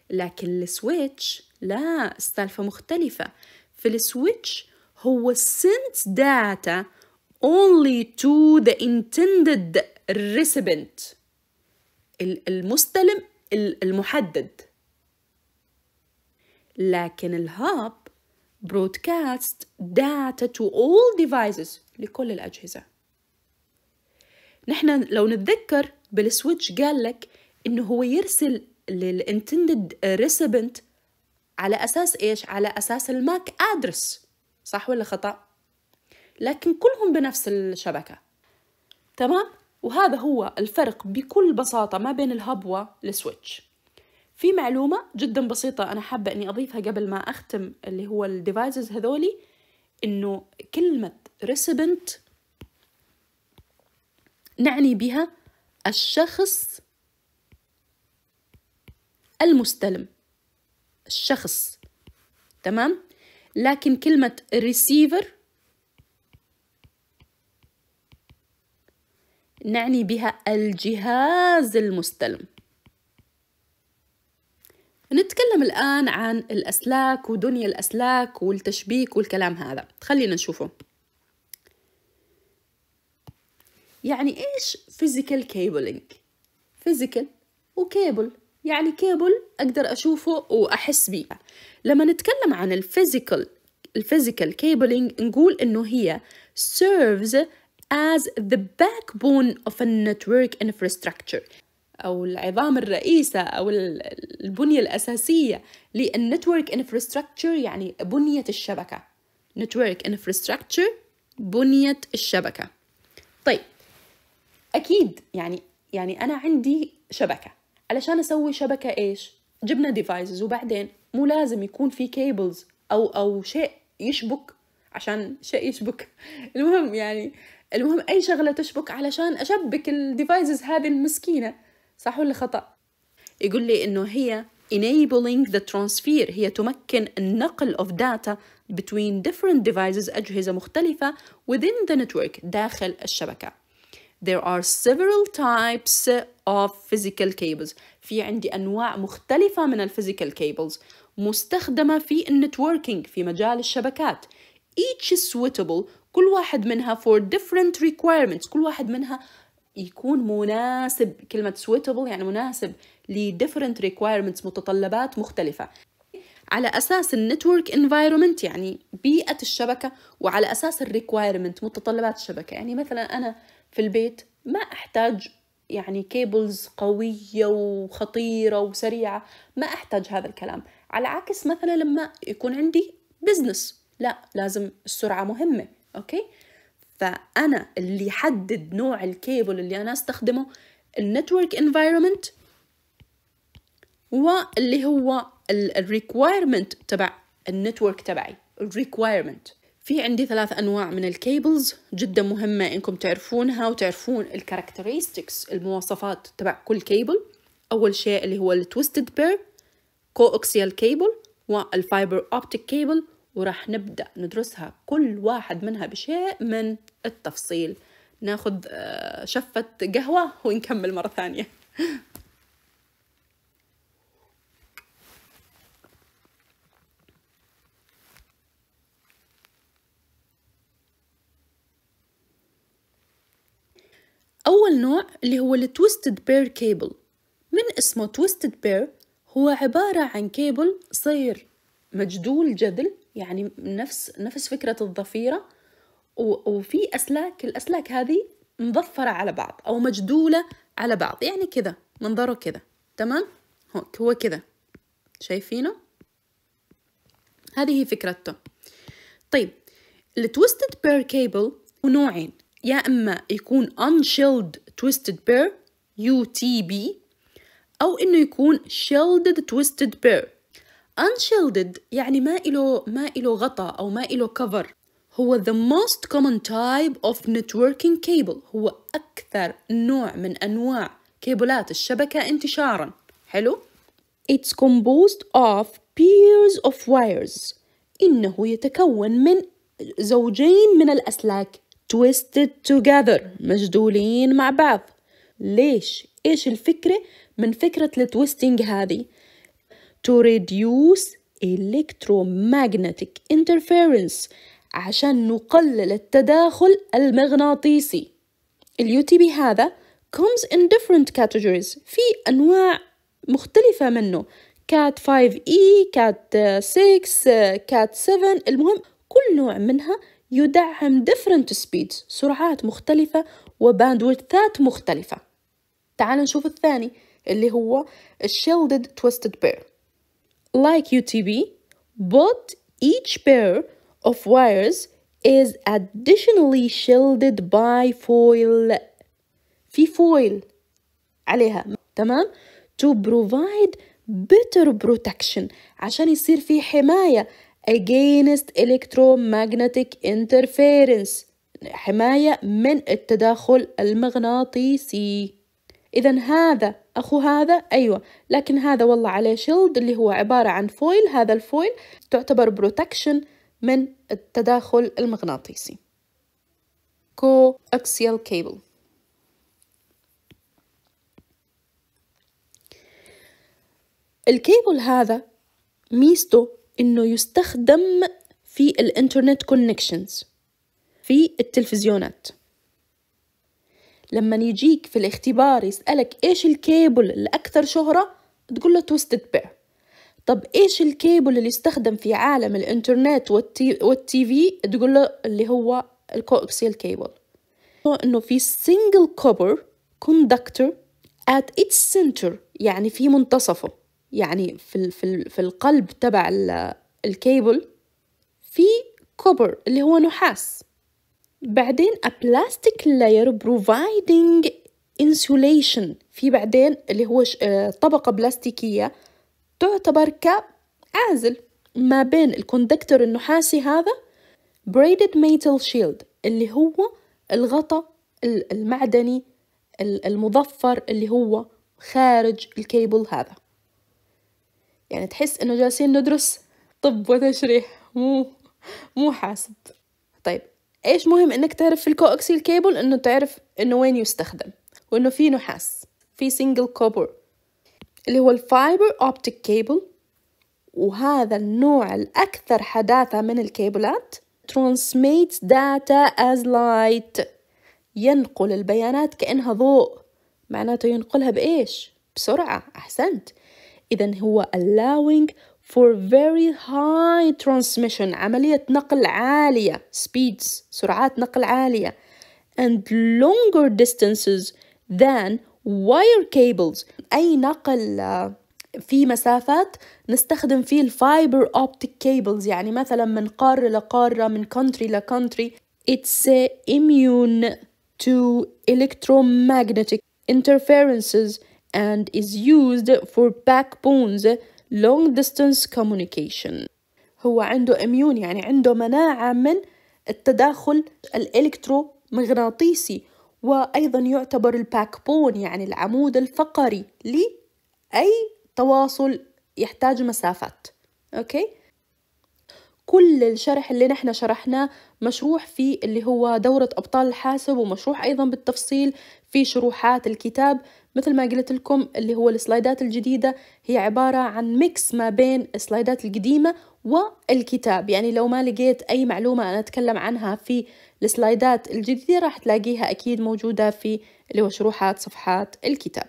Speaker 1: لكن السويتش لا السالفة مختلفة في السويتش هو sent data only to the intended recipient المستلم المحدد لكن الهاب broadcast data to all devices لكل الأجهزة نحن لو نتذكر بالسويتش قال لك إنه هو يرسل للintended recipient على أساس إيش؟ على أساس الماك أدرس صح ولا خطأ؟ لكن كلهم بنفس الشبكة تمام؟ وهذا هو الفرق بكل بساطة ما بين الهب والسويتش في معلومة جدا بسيطة أنا حابة أني أضيفها قبل ما أختم اللي هو الديفايسز هذولي إنه كلمة ريسبنت نعني بها الشخص المستلم الشخص تمام لكن كلمة receiver نعني بها الجهاز المستلم نتكلم الآن عن الأسلاك ودنيا الأسلاك والتشبيك والكلام هذا خلينا نشوفه يعني إيش physical cabling physical وكيبل يعني كيبل أقدر أشوفه وأحس بيه لما نتكلم عن الفيزيكال الفيزيكال كيبلينج نقول إنه هي serves as the backbone of a network infrastructure أو العظام الرئيسة أو البنية الأساسية للنتورك انفراستراكشر يعني بنية الشبكة نتورك انفراستراكشر بنية الشبكة طيب أكيد يعني يعني أنا عندي شبكة علشان اسوي شبكه ايش جبنا ديفايسز وبعدين مو لازم يكون في كيبلز او او شيء يشبك عشان شيء يشبك المهم يعني المهم اي شغله تشبك علشان اشبك الديفايسز هذه المسكينه صح ولا خطا يقول لي انه هي enabling the transfer هي تمكن النقل of data between different devices أجهزة مختلفة within the network داخل الشبكة there are several types of physical cables في عندي أنواع مختلفة من الفيزيكال cables مستخدمة في النتوركينج في مجال الشبكات each is suitable كل واحد منها for different requirements كل واحد منها يكون مناسب كلمة suitable يعني مناسب ل different requirements متطلبات مختلفة على أساس النتورك environment يعني بيئة الشبكة وعلى أساس الريكوايرمنت متطلبات الشبكة يعني مثلا أنا في البيت ما أحتاج يعني كيبلز قوية وخطيرة وسريعة ما أحتاج هذا الكلام على عكس مثلا لما يكون عندي بزنس لا لازم السرعة مهمة أوكي فأنا اللي يحدد نوع الكيبل اللي أنا أستخدمه النتورك انفايرمنت واللي هو الريكوايرمنت تبع النتورك تبعي الريكوايرمنت في عندي ثلاث أنواع من الكيبلز جدا مهمة إنكم تعرفونها وتعرفون الكاركترستكس المواصفات تبع كل كيبل أول شيء اللي هو التويستد بير كوأكسيال كيبل والفايبر أوبتيك كيبل وراح نبدأ ندرسها كل واحد منها بشيء من التفصيل ناخذ آه، شفة قهوة ونكمل مرة ثانية أول نوع اللي هو التويستد بير كيبل من اسمه تويستد بير هو عبارة عن كيبل صير مجدول جدل يعني نفس نفس فكرة الضفيرة وفي أسلاك الأسلاك هذه مضفرة على بعض أو مجدولة على بعض يعني كذا منظره كذا تمام هو كذا شايفينه هذه هي فكرته طيب التويستد بير كيبل ونوعين يا اما يكون unchilled twisted pair UTB او انه يكون shielded twisted pair unshielded يعني ما إله ما إله غطاء او ما إله cover هو the most common type of networking cable هو أكثر نوع من أنواع كيبلات الشبكة انتشارا حلو It's composed of pairs of wires إنه يتكون من زوجين من الأسلاك twisted together مجدولين مع بعض ليش؟ إيش الفكرة من فكرة التويستينج هذه؟ to reduce electromagnetic interference عشان نقلل التداخل المغناطيسي تي بي هذا comes in different categories في أنواع مختلفة منه cat 5e e، cat 6 cat 7 المهم كل نوع منها يدعم different speeds سرعات مختلفة وباندوثات مختلفة تعال نشوف الثاني اللي هو shielded twisted pair like UTB but each pair of wires is additionally shielded by foil في فويل عليها تمام to provide better protection عشان يصير في حماية against electromagnetic interference حماية من التداخل المغناطيسي إذا هذا أخو هذا أيوة لكن هذا والله عليه شيلد اللي هو عبارة عن فويل هذا الفويل تعتبر بروتكشن من التداخل المغناطيسي كو أكسيال كيبل الكيبل هذا ميزته إنه يستخدم في الانترنت كونكشنز في التلفزيونات لما يجيك في الاختبار يسألك إيش الكيبل الأكثر شهرة تقول له توستد بير طب إيش الكيبل اللي يستخدم في عالم الانترنت والتي, والتي في تقول له اللي هو الكوكسيل كيبل إنه في single copper conductor at its center يعني في منتصفه يعني في في في القلب تبع الكيبل في كوبر اللي هو نحاس بعدين a plastic layer providing insulation في بعدين اللي هو آه، طبقة بلاستيكية تعتبر كعازل ما بين الكوندكتور النحاسي هذا braided metal shield اللي هو الغطاء المعدني المضفر اللي هو خارج الكيبل هذا يعني تحس انه جالسين ندرس طب وتشريح مو مو حاسب طيب ايش مهم انك تعرف في الكوكسيل كيبل انه تعرف انه وين يستخدم وانه في نحاس في سنجل كوبر اللي هو الفايبر اوبتيك كيبل وهذا النوع الأكثر حداثة من الكيبلات transmits data as light ينقل البيانات كأنها ضوء معناته ينقلها بإيش؟ بسرعة أحسنت إذا هو allowing for very high transmission عملية نقل عالية speeds سرعات نقل عالية and longer distances than wire cables أي نقل في مسافات نستخدم فيه الفايبر اوبتيك كيبلز يعني مثلا من قارة لقارة من country لكونتري it's immune to electromagnetic interferences and is used for backbones long distance communication هو عنده اميون يعني عنده مناعة من التداخل الإلكترومغناطيسي وأيضا يعتبر الباك بون يعني العمود الفقري لأي تواصل يحتاج مسافات أوكي كل الشرح اللي نحن شرحناه مشروح في اللي هو دورة أبطال الحاسب ومشروح أيضا بالتفصيل في شروحات الكتاب مثل ما قلت لكم اللي هو السلايدات الجديدة هي عبارة عن ميكس ما بين السلايدات القديمة والكتاب يعني لو ما لقيت أي معلومة أنا أتكلم عنها في السلايدات الجديدة راح تلاقيها أكيد موجودة في اللي هو شروحات صفحات الكتاب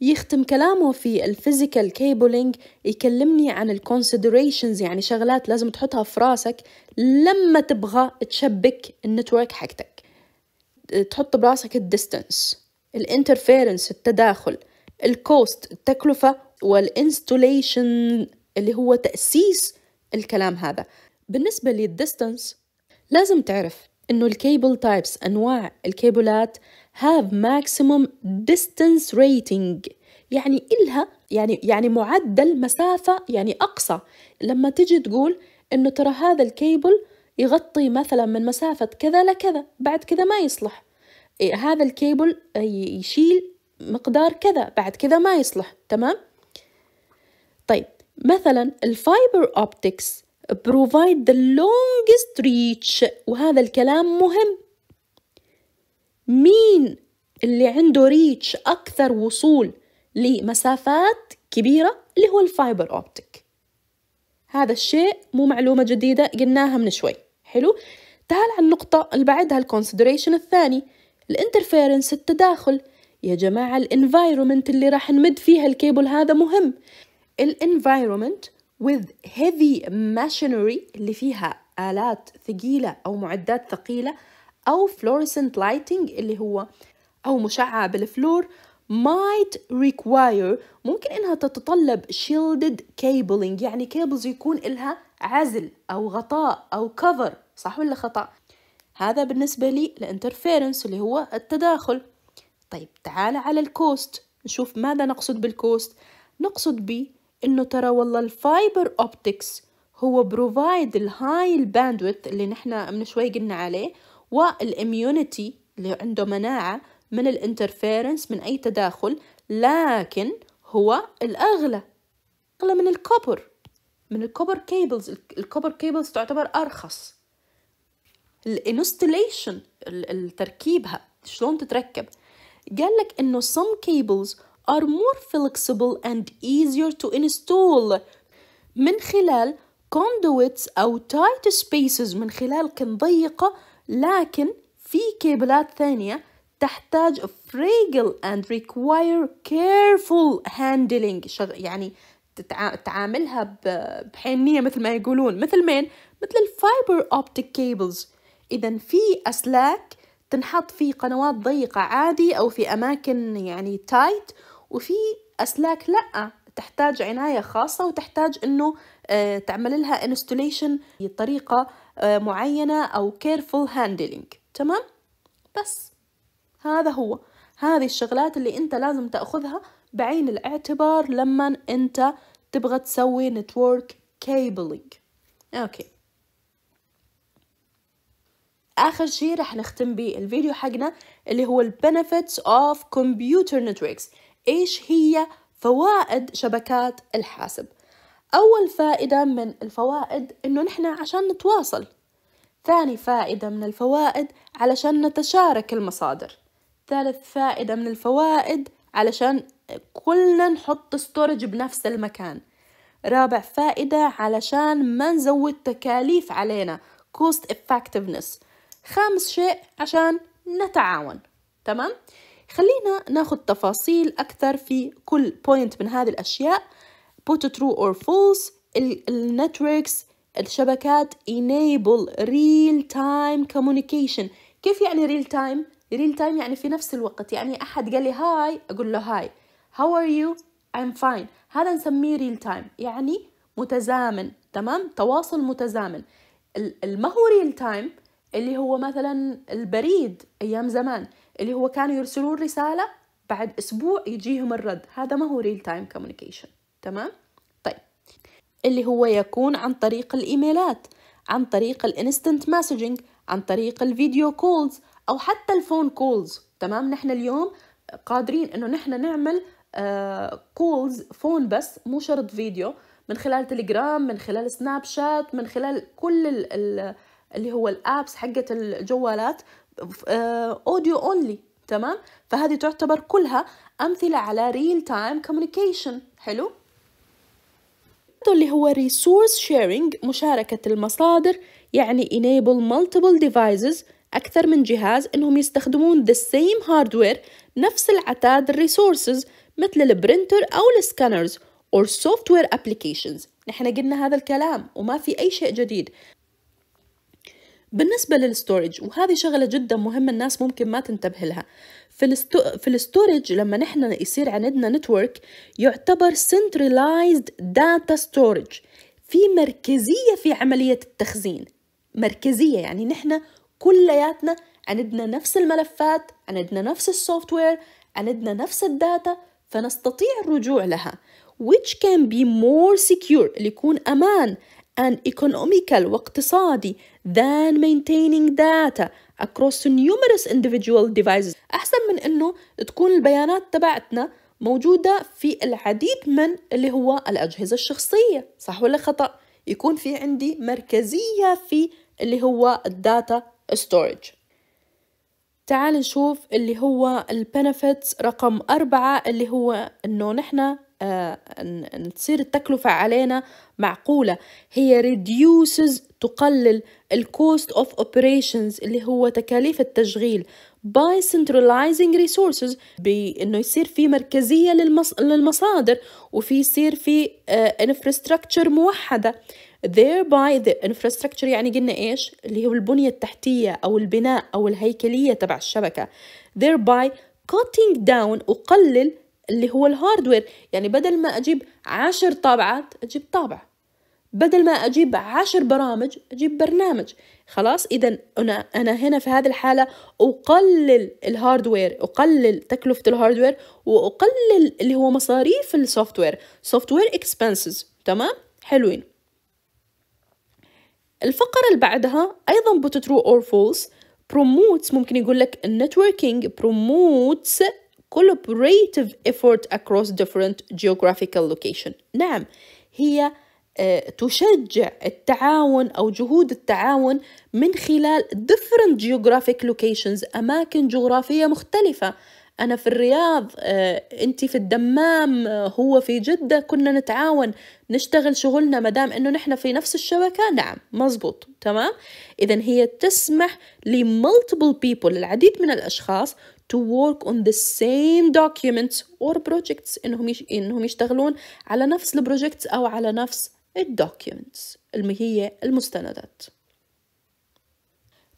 Speaker 1: يختم كلامه في الفيزيكال كيبلينج يكلمني عن الكونسيدريشنز يعني شغلات لازم تحطها في راسك لما تبغى تشبك النتورك حقتك تحط براسك الديستنس الانترفيرنس التداخل الكوست التكلفة والانستوليشن اللي هو تأسيس الكلام هذا بالنسبة للديستنس لازم تعرف انه الكيبل تايبس انواع الكيبلات have maximum distance rating يعني إلها يعني يعني معدل مسافة يعني أقصى لما تجي تقول إنه ترى هذا الكيبل يغطي مثلا من مسافة كذا لكذا بعد كذا ما يصلح إيه، هذا الكيبل يشيل مقدار كذا بعد كذا ما يصلح تمام طيب مثلا الفايبر اوبتكس provide the longest reach وهذا الكلام مهم مين اللي عنده ريتش أكثر وصول لمسافات كبيرة اللي هو الفايبر أوبتيك هذا الشيء مو معلومة جديدة قلناها من شوي حلو تعال على النقطة اللي بعدها الكونسيدريشن الثاني الانترفيرنس التداخل يا جماعة الانفايرومنت اللي راح نمد فيها الكيبل هذا مهم الانفايرومنت with heavy machinery اللي فيها آلات ثقيلة أو معدات ثقيلة أو fluorescent lighting اللي هو أو مشعة بالفلور might require ممكن إنها تتطلب shielded cabling يعني كيبلز يكون إلها عزل أو غطاء أو cover صح ولا خطأ هذا بالنسبة لي الانترفيرنس اللي هو التداخل طيب تعال على الكوست نشوف ماذا نقصد بالكوست نقصد به انه ترى والله الفايبر اوبتكس هو بروفايد الهاي الباندويث اللي نحن من شوي قلنا عليه والاميونيتي اللي عنده مناعة من الانترفيرنس من اي تداخل لكن هو الاغلى اغلى من الكوبر من الكوبر كيبلز الكوبر كيبلز تعتبر ارخص الانستليشن تركيبها شلون تتركب قال لك انه some cables are more flexible and easier to install من خلال conduits أو tight spaces من خلال كن ضيقة لكن في كيبلات ثانية تحتاج fragile and require careful handling يعني تعاملها بحنية مثل ما يقولون مثل مين؟ مثل الفايبر أوبتيك كيبلز إذا في أسلاك تنحط في قنوات ضيقة عادي أو في أماكن يعني تايت وفي أسلاك لأ تحتاج عناية خاصة وتحتاج أنه آه، تعمل لها انستوليشن بطريقة آه، معينة أو كيرفول هاندلينج تمام؟ بس هذا هو هذه الشغلات اللي أنت لازم تأخذها بعين الاعتبار لما أنت تبغى تسوي نتورك كيبلينج أوكي اخر شيء راح نختم بالفيديو حقنا اللي هو البنفيتس اوف كمبيوتر نتوركس ايش هي فوائد شبكات الحاسب اول فائده من الفوائد انه نحن عشان نتواصل ثاني فائده من الفوائد علشان نتشارك المصادر ثالث فائده من الفوائد علشان كلنا نحط ستورج بنفس المكان رابع فائدة علشان ما نزود تكاليف علينا cost effectiveness خامس شيء عشان نتعاون تمام خلينا ناخذ تفاصيل أكثر في كل بوينت من هذه الأشياء put true or false النتوركس الشبكات enable real time communication كيف يعني real time؟ real time يعني في نفس الوقت يعني أحد قال لي هاي أقول له هاي how are you I'm fine هذا نسميه real time يعني متزامن تمام تواصل متزامن ما هو real time اللي هو مثلا البريد أيام زمان اللي هو كانوا يرسلون رسالة بعد أسبوع يجيهم الرد هذا ما هو ريل تايم كوميونيكيشن تمام طيب اللي هو يكون عن طريق الإيميلات عن طريق الانستنت مسجنج عن طريق الفيديو كولز أو حتى الفون كولز تمام نحن اليوم قادرين انه نحن نعمل كولز آه فون بس مو شرط فيديو من خلال تليجرام من خلال سناب شات من خلال كل ال ال اللي هو الابس حقت الجوالات اوديو آه، اونلي تمام فهذه تعتبر كلها امثله على ريل تايم كوميونيكيشن حلو اللي هو resource sharing مشاركة المصادر يعني enable multiple devices أكثر من جهاز إنهم يستخدمون the same hardware نفس العتاد الريسورسز مثل البرنتر أو السكانرز or software applications نحن قلنا هذا الكلام وما في أي شيء جديد بالنسبة للستورج وهذه شغلة جدا مهمة الناس ممكن ما تنتبه لها في, الستو... في الستورج لما نحن يصير عندنا نتورك يعتبر centralized data storage في مركزية في عملية التخزين مركزية يعني نحن كلياتنا عندنا نفس الملفات عندنا نفس السوفت وير عندنا نفس الداتا فنستطيع الرجوع لها which can be more secure اللي يكون أمان and economical واقتصادي than maintaining data across numerous individual devices أحسن من أنه تكون البيانات تبعتنا موجودة في العديد من اللي هو الأجهزة الشخصية صح ولا خطأ؟ يكون في عندي مركزية في اللي هو الداتا ستورج تعال نشوف اللي هو البنفيتس رقم أربعة اللي هو إنه نحن تصير آه، التكلفة علينا معقولة هي reduces تقلل ال cost of operations اللي هو تكاليف التشغيل by centralizing resources بانه يصير في مركزيه للمص... للمصادر وفي يصير في uh, infrastructure موحده thereby the infrastructure يعني قلنا ايش اللي هو البنيه التحتيه او البناء او الهيكليه تبع الشبكه thereby cutting down اقلل اللي هو الهاردوير يعني بدل ما أجيب عشر طابعات أجيب طابع بدل ما أجيب عشر برامج أجيب برنامج خلاص إذا أنا, أنا هنا في هذه الحالة أقلل الهاردوير أقلل تكلفة الهاردوير وأقلل اللي هو مصاريف السوفتوير سوفتوير اكسبنسز تمام حلوين الفقرة اللي بعدها أيضا بتترو أور فولس promotes ممكن يقول لك النتوركينج promotes collaborative effort across different geographical location نعم هي آه، تشجع التعاون أو جهود التعاون من خلال different geographic locations أماكن جغرافية مختلفة أنا في الرياض آه، أنت في الدمام آه، هو في جدة كنا نتعاون نشتغل شغلنا مدام أنه نحن في نفس الشبكة نعم مزبوط تمام إذا هي تسمح لمالتيبل بيبل العديد من الأشخاص to work on the same documents or projects انهم يش... انهم يشتغلون على نفس البروجكتس او على نفس الدوكيومنتس اللي هي المستندات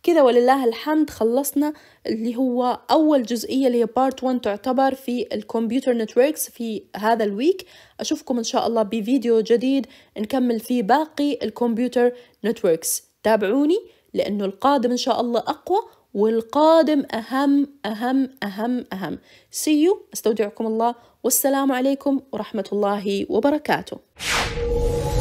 Speaker 1: كده ولله الحمد خلصنا اللي هو أول جزئية اللي هي بارت 1 تعتبر في الكمبيوتر نتوركس في هذا الويك أشوفكم إن شاء الله بفيديو جديد نكمل فيه باقي الكمبيوتر نتوركس تابعوني لأنه القادم إن شاء الله أقوى والقادم أهم أهم أهم أهم سيو استودعكم الله والسلام عليكم ورحمة الله وبركاته